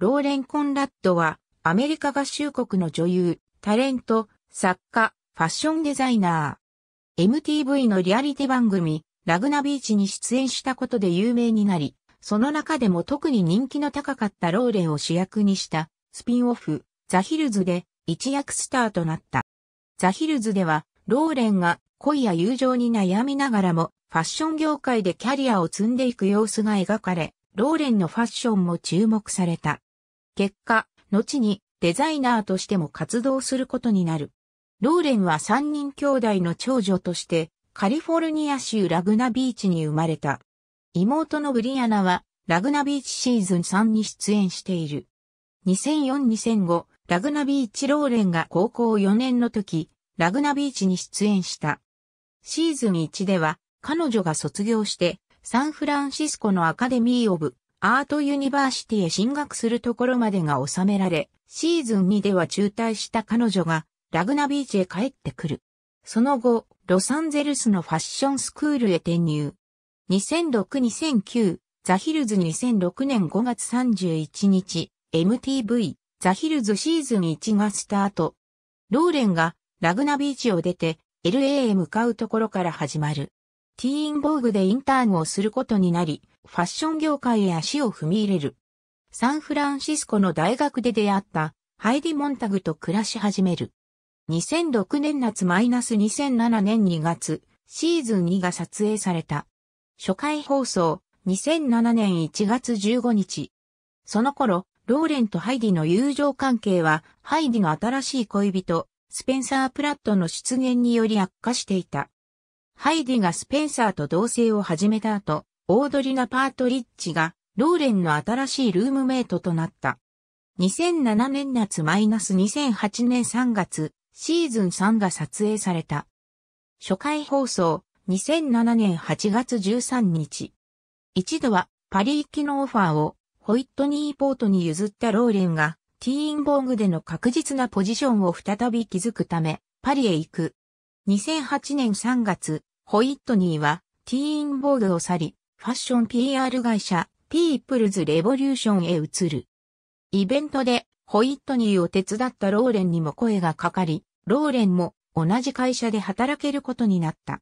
ローレン・コンラッドは、アメリカ合衆国の女優、タレント、作家、ファッションデザイナー。MTV のリアリティ番組、ラグナビーチに出演したことで有名になり、その中でも特に人気の高かったローレンを主役にしたスピンオフ、ザ・ヒルズで一躍スターとなった。ザ・ヒルズでは、ローレンが恋や友情に悩みながらもファッション業界でキャリアを積んでいく様子が描かれ、ローレンのファッションも注目された。結果、後にデザイナーとしても活動することになる。ローレンは3人兄弟の長女としてカリフォルニア州ラグナビーチに生まれた。妹のブリアナはラグナビーチシーズン3に出演している。2004-2005ラグナビーチローレンが高校4年の時、ラグナビーチに出演した。シーズン1では彼女が卒業してサンフランシスコのアカデミー・オブ・アート・ユニバーシティへ進学するところまでが収められ、シーズン2では中退した彼女がラグナビーチへ帰ってくる。その後、ロサンゼルスのファッションスクールへ転入。2006-2009、ザヒルズ2006年5月31日、MTV、ザヒルズシーズン1がスタート。ローレンがラグナビーチを出て LA へ向かうところから始まる。ティーンボーグでインターンをすることになり、ファッション業界へ足を踏み入れる。サンフランシスコの大学で出会ったハイディ・モンタグと暮らし始める。2006年夏 -2007 年2月、シーズン2が撮影された。初回放送、2007年1月15日。その頃、ローレンとハイディの友情関係は、ハイディの新しい恋人、スペンサー・プラットの出現により悪化していた。ハイディがスペンサーと同棲を始めた後、オードリナ・パートリッチが、ローレンの新しいルームメイトとなった。2007年夏マイナス2008年3月、シーズン3が撮影された。初回放送、2007年8月13日。一度は、パリ行きのオファーを、ホイットニーポートに譲ったローレンが、ティーンボーグでの確実なポジションを再び築くため、パリへ行く。2008年3月、ホイットニーはティーンボードを去り、ファッション PR 会社、ピープルズ・レボリューションへ移る。イベントで、ホイットニーを手伝ったローレンにも声がかかり、ローレンも同じ会社で働けることになった。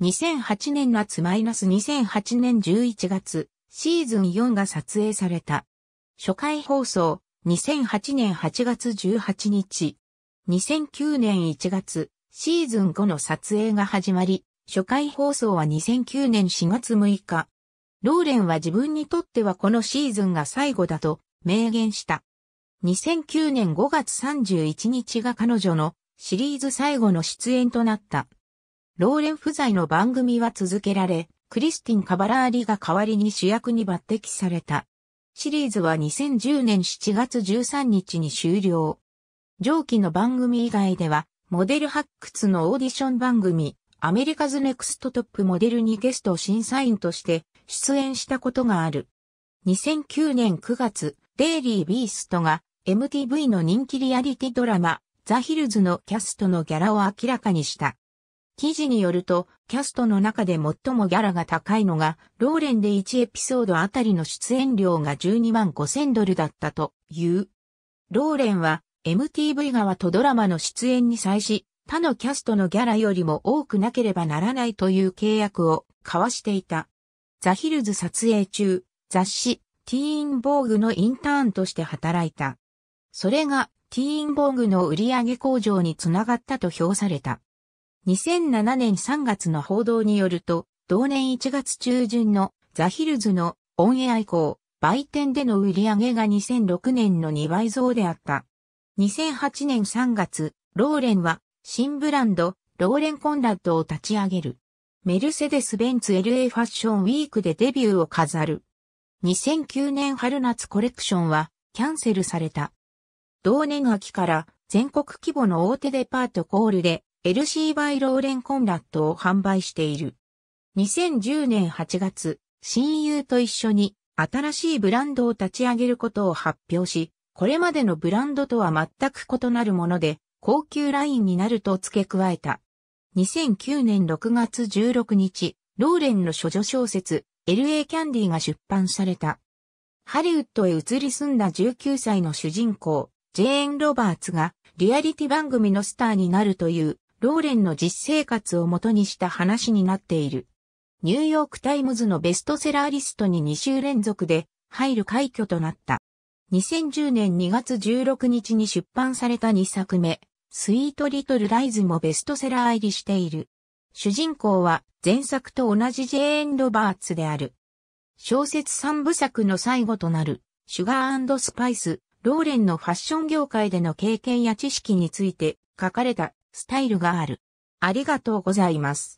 2008年夏マイナ -2008 年11月、シーズン4が撮影された。初回放送、2008年8月18日。2009年1月、シーズン5の撮影が始まり、初回放送は2009年4月6日。ローレンは自分にとってはこのシーズンが最後だと明言した。2009年5月31日が彼女のシリーズ最後の出演となった。ローレン不在の番組は続けられ、クリスティン・カバラーリが代わりに主役に抜擢された。シリーズは2010年7月13日に終了。上記の番組以外では、モデル発掘のオーディション番組、アメリカズネクストトップモデルにゲスト審査員として出演したことがある。2009年9月、デイリー・ビーストが MTV の人気リアリティドラマ、ザ・ヒルズのキャストのギャラを明らかにした。記事によると、キャストの中で最もギャラが高いのが、ローレンで1エピソードあたりの出演料が12万5千ドルだったという。ローレンは、MTV 側とドラマの出演に際し、他のキャストのギャラよりも多くなければならないという契約を交わしていた。ザヒルズ撮影中、雑誌、ティーンボーグのインターンとして働いた。それが、ティーンボーグの売上向上につながったと評された。2007年3月の報道によると、同年1月中旬のザヒルズのオンエア以降、売店での売り上げが2006年の2倍増であった。2008年3月、ローレンは新ブランド、ローレン・コンラッドを立ち上げる。メルセデス・ベンツ LA ファッションウィークでデビューを飾る。2009年春夏コレクションはキャンセルされた。同年秋から全国規模の大手デパートコールで LC バイローレン・コンラッドを販売している。2010年8月、親友と一緒に新しいブランドを立ち上げることを発表し、これまでのブランドとは全く異なるもので、高級ラインになると付け加えた。2009年6月16日、ローレンの処女小説、LA キャンディが出版された。ハリウッドへ移り住んだ19歳の主人公、ジェーン・ロバーツがリアリティ番組のスターになるという、ローレンの実生活を元にした話になっている。ニューヨークタイムズのベストセラーリストに2週連続で入る快挙となった。2010年2月16日に出版された2作目、スイートリトルライズもベストセラー入りしている。主人公は前作と同じジェーン・ロバーツである。小説三部作の最後となる、シュガースパイス、ローレンのファッション業界での経験や知識について書かれたスタイルがある。ありがとうございます。